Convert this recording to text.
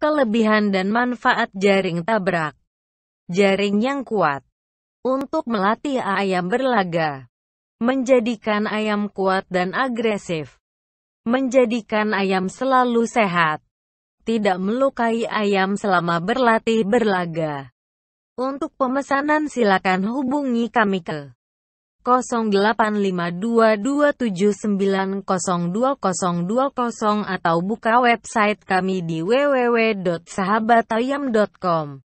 Kelebihan dan manfaat jaring tabrak. Jaring yang kuat. Untuk melatih ayam berlaga. Menjadikan ayam kuat dan agresif. Menjadikan ayam selalu sehat. Tidak melukai ayam selama berlatih berlaga. Untuk pemesanan silakan hubungi kami ke 085227902020 atau buka website kami di www.sahabatayam.com.